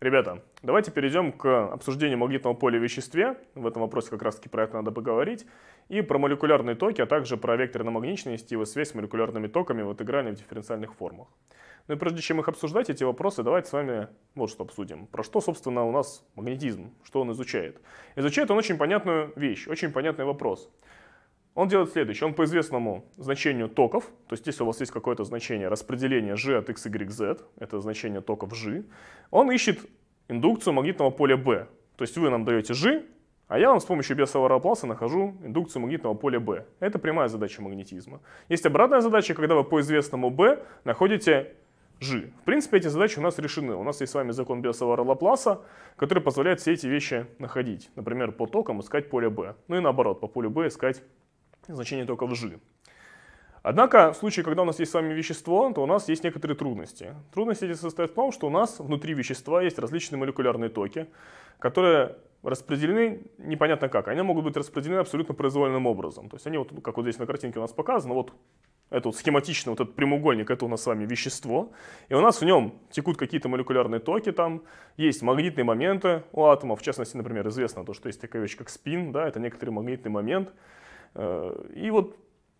Ребята, давайте перейдем к обсуждению магнитного поля в веществе. В этом вопросе как раз-таки про это надо поговорить. И про молекулярные токи, а также про векторно-магничность и его связь с молекулярными токами в интегральных в дифференциальных формах. Ну и прежде чем их обсуждать, эти вопросы, давайте с вами вот что обсудим. Про что, собственно, у нас магнетизм, что он изучает. Изучает он очень понятную вещь, очень понятный вопрос – он делает следующее. Он по известному значению токов, то есть если у вас есть какое-то значение распределения G от x, y, z, это значение токов G, он ищет индукцию магнитного поля B. То есть вы нам даете G, а я вам с помощью бесового Лапласа нахожу индукцию магнитного поля B. Это прямая задача магнетизма. Есть обратная задача, когда вы по известному B находите G. В принципе, эти задачи у нас решены. У нас есть с вами закон бесового Лапласа, который позволяет все эти вещи находить. Например, по токам искать поле B. Ну и наоборот, по полю B искать значение только в G. Однако, в случае, когда у нас есть с вами вещество, то у нас есть некоторые трудности. Трудности эти состоят в том, что у нас внутри вещества есть различные молекулярные токи, которые распределены непонятно как. Они могут быть распределены абсолютно произвольным образом. То есть они, вот, ну, как вот здесь на картинке у нас показано, вот это вот схематично, вот этот прямоугольник, это у нас с вами вещество, и у нас в нем текут какие-то молекулярные токи там, есть магнитные моменты у атомов, в частности, например, известно то, что есть такая вещь, как спин, да, это некоторый магнитный момент, Э, и вот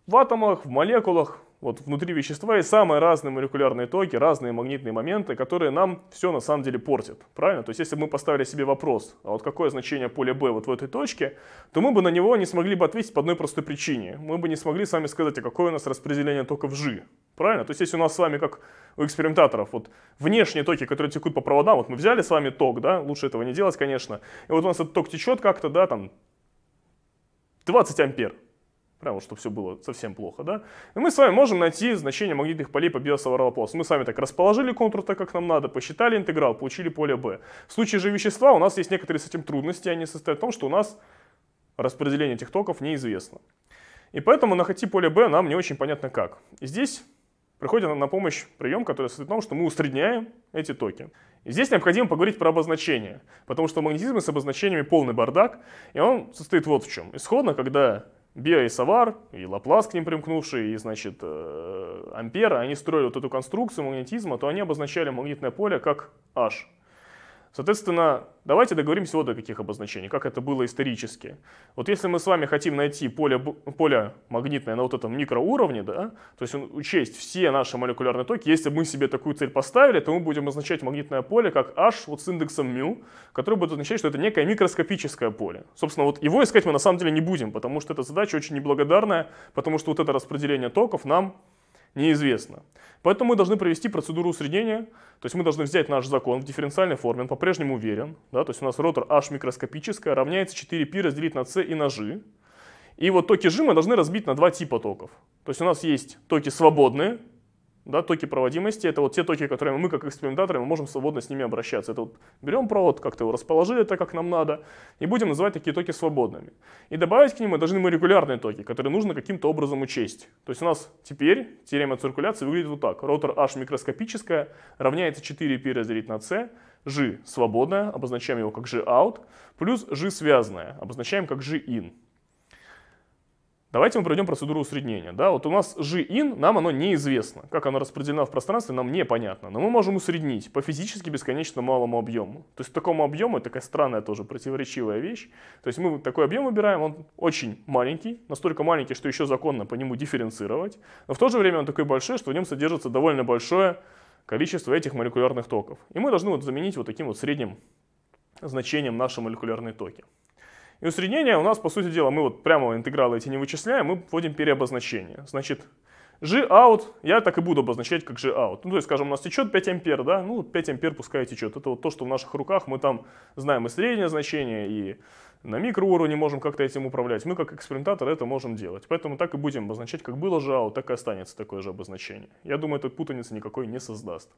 в атомах, в молекулах, вот внутри вещества есть самые разные молекулярные токи, разные магнитные моменты, которые нам все на самом деле портят. Правильно? То есть если бы мы поставили себе вопрос, а вот какое значение поля B вот в этой точке, то мы бы на него не смогли бы ответить по одной простой причине. Мы бы не смогли сами сказать, а какое у нас распределение токов G. Правильно? То есть если у нас с вами, как у экспериментаторов, вот внешние токи, которые текут по проводам, вот мы взяли с вами ток, да, лучше этого не делать, конечно, и вот у нас этот ток течет как-то, да, там 20 ампер, прямо чтобы все было совсем плохо, да, и мы с вами можем найти значение магнитных полей по биосоворовой Мы с вами так расположили контур так, как нам надо, посчитали интеграл, получили поле B. В случае же вещества у нас есть некоторые с этим трудности, они состоят в том, что у нас распределение этих токов неизвестно. И поэтому находить поле B нам не очень понятно как. И здесь приходит нам на помощь прием, который состоит в том, что мы усредняем эти токи. И здесь необходимо поговорить про обозначение, потому что магнетизм с обозначениями полный бардак, и он состоит вот в чем. Исходно, когда Био и Савар, и Лаплас к ним примкнувший, и, значит, э, Ампера, они строили вот эту конструкцию магнетизма, то они обозначали магнитное поле как H. Соответственно, давайте договоримся вот о каких обозначениях, как это было исторически. Вот если мы с вами хотим найти поле, поле магнитное на вот этом микроуровне, да, то есть учесть все наши молекулярные токи, если мы себе такую цель поставили, то мы будем означать магнитное поле как H вот с индексом μ, который будет означать, что это некое микроскопическое поле. Собственно, вот его искать мы на самом деле не будем, потому что эта задача очень неблагодарная, потому что вот это распределение токов нам неизвестно. Поэтому мы должны провести процедуру усреднения, то есть мы должны взять наш закон в дифференциальной форме, он по-прежнему уверен, да, то есть у нас ротор h микроскопическая равняется 4π разделить на c и на g. И вот токи g мы должны разбить на два типа токов. То есть у нас есть токи свободные, да, токи проводимости — это вот те токи, которые мы как экспериментаторы мы можем свободно с ними обращаться. Это вот берем провод, как-то его расположили так, как нам надо, и будем называть такие токи свободными. И добавить к ним мы должны мы регулярные токи, которые нужно каким-то образом учесть. То есть у нас теперь теорема циркуляции выглядит вот так. Ротор H микроскопическая равняется 4 π разделить на c, G свободная, обозначаем его как G out, плюс G связанная, обозначаем как G in. Давайте мы проведем процедуру усреднения. Да? Вот у нас g-in, нам оно неизвестно. Как оно распределено в пространстве, нам непонятно. Но мы можем усреднить по физически бесконечно малому объему. То есть такому объему, такая странная тоже противоречивая вещь. То есть мы такой объем выбираем, он очень маленький, настолько маленький, что еще законно по нему дифференцировать. Но в то же время он такой большой, что в нем содержится довольно большое количество этих молекулярных токов. И мы должны вот заменить вот таким вот средним значением наши молекулярные токи. И усреднение у нас, по сути дела, мы вот прямо интегралы эти не вычисляем, мы вводим переобозначение. Значит, G-out я так и буду обозначать как G-out. Ну, то есть, скажем, у нас течет 5 ампер, да? Ну, 5 ампер пускай течет. Это вот то, что в наших руках. Мы там знаем и среднее значение, и на микроуровне можем как-то этим управлять. Мы как экспериментатор это можем делать. Поэтому так и будем обозначать, как было G-out, так и останется такое же обозначение. Я думаю, тут путаницы никакой не создаст.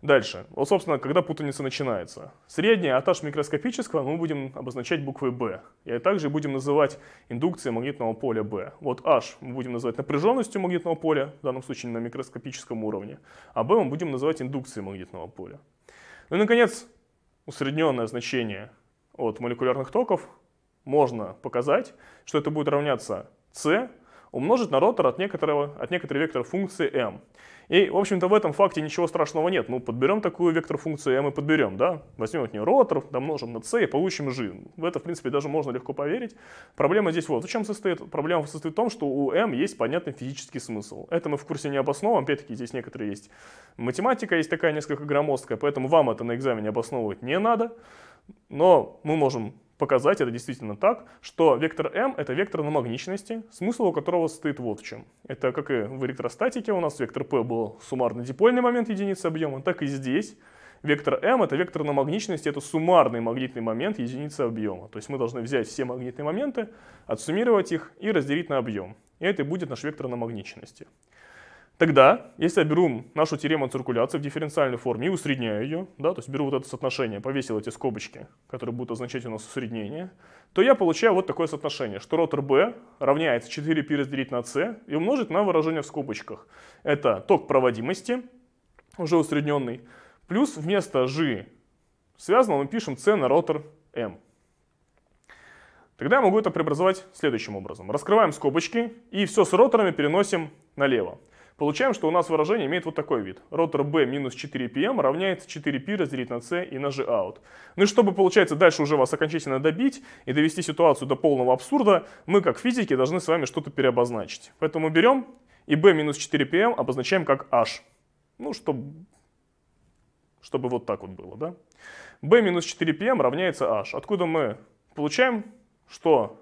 Дальше. Вот, собственно, когда путаница начинается. Средний атаж микроскопического мы будем обозначать буквой B. И также будем называть индукцией магнитного поля B. Вот H мы будем называть напряженностью магнитного поля, в данном случае на микроскопическом уровне, а B мы будем называть индукцией магнитного поля. Ну и, наконец, усредненное значение от молекулярных токов можно показать, что это будет равняться C умножить на ротор от, некоторого, от некоторой вектор функции m. И, в общем-то, в этом факте ничего страшного нет. Ну, подберем такую вектор функции m и подберем, да? Возьмем от нее ротор, домножим на c и получим g. В это, в принципе, даже можно легко поверить. Проблема здесь вот в чем состоит. Проблема состоит в том, что у m есть понятный физический смысл. Это мы в курсе не обосновываем. Опять-таки, здесь некоторые есть математика, есть такая несколько громоздкая, поэтому вам это на экзамене обосновывать не надо. Но мы можем показать это действительно так, что вектор м это вектор намагниченности, смысл у которого состоит вот в чем. Это как и в электростатике у нас вектор p был суммарный дипольный момент единицы объема, так и здесь. Вектор м это вектор намагниченности, это суммарный магнитный момент единицы объема. То есть мы должны взять все магнитные моменты, отсуммировать их и разделить на объем. И это будет наш вектор намагниченности. магничности. Тогда, если я беру нашу теорему циркуляции в дифференциальной форме и усредняю ее, да, то есть беру вот это соотношение, повесил эти скобочки, которые будут означать у нас усреднение, то я получаю вот такое соотношение, что ротор B равняется 4 π разделить на c и умножить на выражение в скобочках. Это ток проводимости, уже усредненный, плюс вместо G связанного мы пишем c на ротор m. Тогда я могу это преобразовать следующим образом. Раскрываем скобочки и все с роторами переносим налево. Получаем, что у нас выражение имеет вот такой вид. Ротор B минус 4PM равняется 4P разделить на C и на G out. Ну и чтобы, получается, дальше уже вас окончательно добить и довести ситуацию до полного абсурда, мы, как физики, должны с вами что-то переобозначить. Поэтому берем и B минус 4PM обозначаем как H. Ну, чтобы, чтобы вот так вот было, да? B минус 4PM равняется H. Откуда мы получаем, что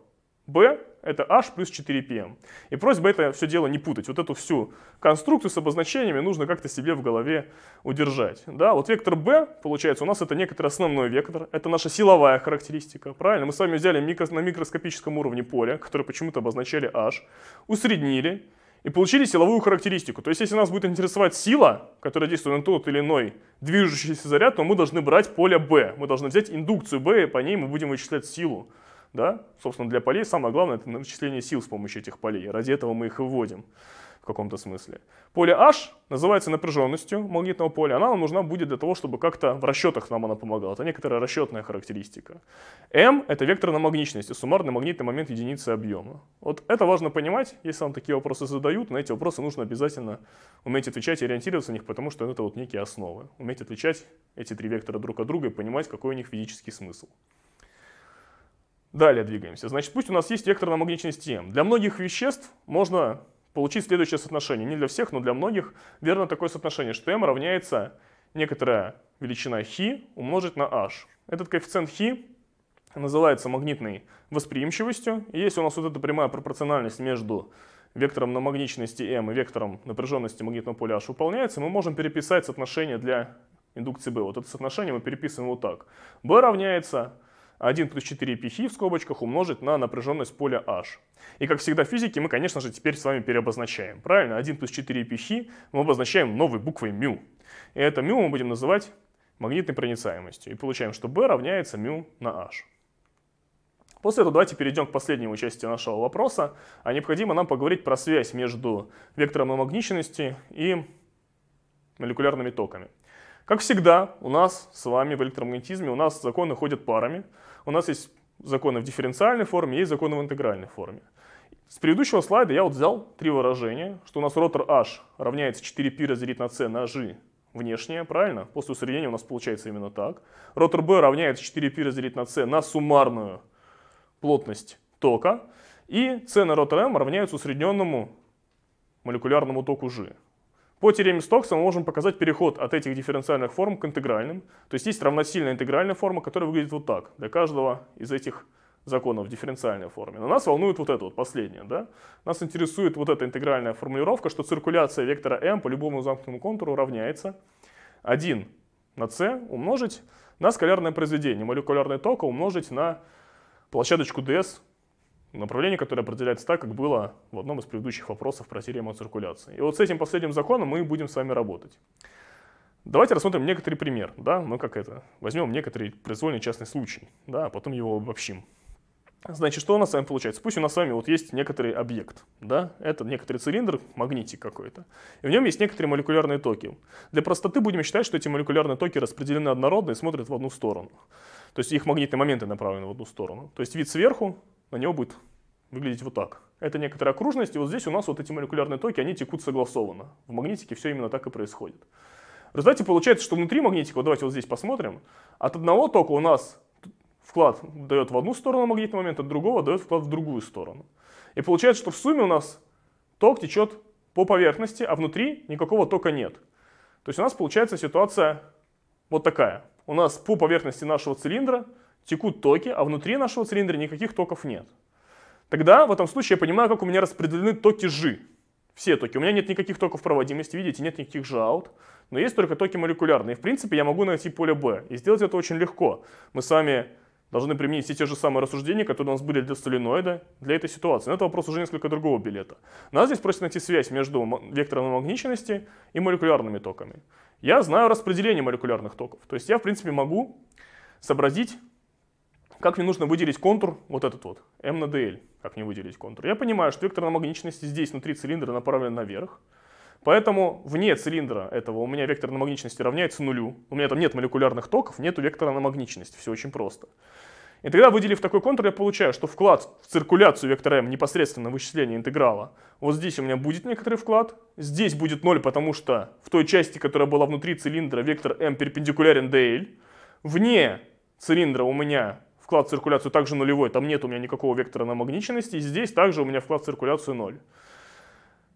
b это h плюс 4pm. И просьба это все дело не путать. Вот эту всю конструкцию с обозначениями нужно как-то себе в голове удержать. Да, вот вектор b, получается, у нас это некоторый основной вектор. Это наша силовая характеристика, правильно? Мы с вами взяли микро, на микроскопическом уровне поле, которое почему-то обозначали h, усреднили и получили силовую характеристику. То есть, если нас будет интересовать сила, которая действует на тот или иной движущийся заряд, то мы должны брать поле b. Мы должны взять индукцию b, и по ней мы будем вычислять силу да? Собственно, для полей самое главное – это начисление сил с помощью этих полей. Ради этого мы их и вводим в каком-то смысле. Поле H называется напряженностью магнитного поля. Она нам нужна будет для того, чтобы как-то в расчетах нам она помогала. Это некоторая расчетная характеристика. M – это вектор на магничности, суммарный магнитный момент единицы объема. Вот это важно понимать, если вам такие вопросы задают. На эти вопросы нужно обязательно уметь отвечать и ориентироваться на них, потому что это вот некие основы. Уметь отличать эти три вектора друг от друга и понимать, какой у них физический смысл. Далее двигаемся. Значит, пусть у нас есть векторная магничность m. Для многих веществ можно получить следующее соотношение. Не для всех, но для многих верно такое соотношение, что м равняется некоторая величина хи умножить на h. Этот коэффициент хи называется магнитной восприимчивостью. И если у нас вот эта прямая пропорциональность между вектором на магничности m и вектором напряженности магнитного поля h выполняется, мы можем переписать соотношение для индукции b. Вот это соотношение мы переписываем вот так. b равняется 1 плюс 4 пихи в скобочках умножить на напряженность поля H. И как всегда в физике мы, конечно же, теперь с вами переобозначаем. Правильно, 1 плюс 4 пихи мы обозначаем новой буквой μ. И это μ мы будем называть магнитной проницаемостью. И получаем, что B равняется μ на H. После этого давайте перейдем к последнему части нашего вопроса. А необходимо нам поговорить про связь между вектором намагниченности и молекулярными токами. Как всегда, у нас с вами в электромагнетизме, у нас законы ходят парами. У нас есть законы в дифференциальной форме, есть законы в интегральной форме. С предыдущего слайда я вот взял три выражения, что у нас ротор H равняется 4π разделить на c на g внешнее, правильно? После усреднения у нас получается именно так. Ротор B равняется 4π разделить на c на суммарную плотность тока. И c на ротор M равняется усредненному молекулярному току G. По теореме Стокса мы можем показать переход от этих дифференциальных форм к интегральным. То есть есть равносильная интегральная форма, которая выглядит вот так для каждого из этих законов в дифференциальной форме. Но нас волнует вот это вот последнее. Да? Нас интересует вот эта интегральная формулировка, что циркуляция вектора m по любому замкнутому контуру равняется 1 на c умножить на скалярное произведение молекулярное тока умножить на площадочку ds направление, которое определяется так, как было в одном из предыдущих вопросов про теорему циркуляции. И вот с этим последним законом мы будем с вами работать. Давайте рассмотрим некоторый пример, да, ну как это, возьмем некоторый произвольный частный случай, да, а потом его обобщим. Значит, что у нас с вами получается? Пусть у нас с вами вот есть некоторый объект, да, это некоторый цилиндр, магнитик какой-то, и в нем есть некоторые молекулярные токи. Для простоты будем считать, что эти молекулярные токи распределены однородно и смотрят в одну сторону. То есть их магнитные моменты направлены в одну сторону. То есть вид сверху на него будет выглядеть вот так. Это некоторая окружность, и вот здесь у нас вот эти молекулярные токи, они текут согласованно. В магнитике все именно так и происходит. В результате получается, что внутри магнитика, вот давайте вот здесь посмотрим, от одного тока у нас вклад дает в одну сторону магнитный момент, от другого дает вклад в другую сторону. И получается, что в сумме у нас ток течет по поверхности, а внутри никакого тока нет. То есть у нас получается ситуация вот такая у нас по поверхности нашего цилиндра текут токи, а внутри нашего цилиндра никаких токов нет. Тогда в этом случае я понимаю, как у меня распределены токи G. Все токи. У меня нет никаких токов проводимости, видите, нет никаких g но есть только токи молекулярные. В принципе, я могу найти поле B, и сделать это очень легко. Мы с вами должны применить все те же самые рассуждения, которые у нас были для соленоида, для этой ситуации. Но это вопрос уже несколько другого билета. Нас здесь просят найти связь между вектором намагниченности и молекулярными токами. Я знаю распределение молекулярных токов. То есть я, в принципе, могу сообразить, как мне нужно выделить контур, вот этот вот, M на DL, как мне выделить контур. Я понимаю, что вектор намагниченности здесь внутри цилиндра направлен наверх. Поэтому вне цилиндра этого у меня вектор намагниченности равняется нулю. У меня там нет молекулярных токов, нет вектора намагниченности, Все очень просто. И тогда, выделив такой контур, я получаю, что вклад в циркуляцию вектора m непосредственно вычисление интеграла. Вот здесь у меня будет некоторый вклад, здесь будет 0, потому что в той части, которая была внутри цилиндра, вектор m перпендикулярен dl. Вне цилиндра у меня вклад в циркуляцию также нулевой, там нет у меня никакого вектора намагниченности, и здесь также у меня вклад в циркуляцию 0.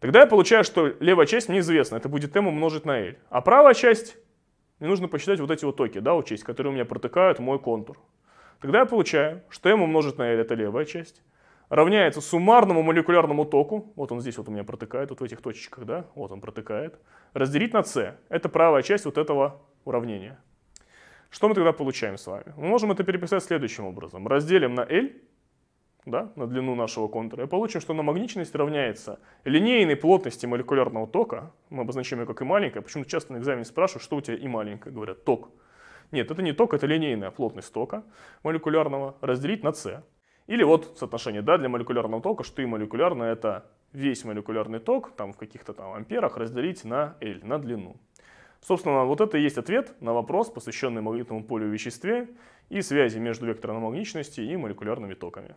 Тогда я получаю, что левая часть неизвестна, Это будет m умножить на L. А правая часть, мне нужно посчитать вот эти вот токи, да, учесть, которые у меня протыкают мой контур. Тогда я получаю, что m умножить на L, это левая часть, равняется суммарному молекулярному току, вот он здесь вот у меня протыкает, вот в этих точечках, да, вот он протыкает, разделить на c. Это правая часть вот этого уравнения. Что мы тогда получаем с вами? Мы можем это переписать следующим образом. Разделим на L да, на длину нашего контура, и получим, что намагниченность равняется линейной плотности молекулярного тока, мы обозначим ее как и маленькая, почему-то часто на экзамене спрашивают, что у тебя и маленькая, говорят, ток. Нет, это не ток, это линейная плотность тока молекулярного разделить на С. Или вот соотношение да, для молекулярного тока, что и молекулярное это весь молекулярный ток там, в каких-то там амперах разделить на L, на длину. Собственно, вот это и есть ответ на вопрос, посвященный магнитному полю в веществе и связи между векторной магничностью и молекулярными токами.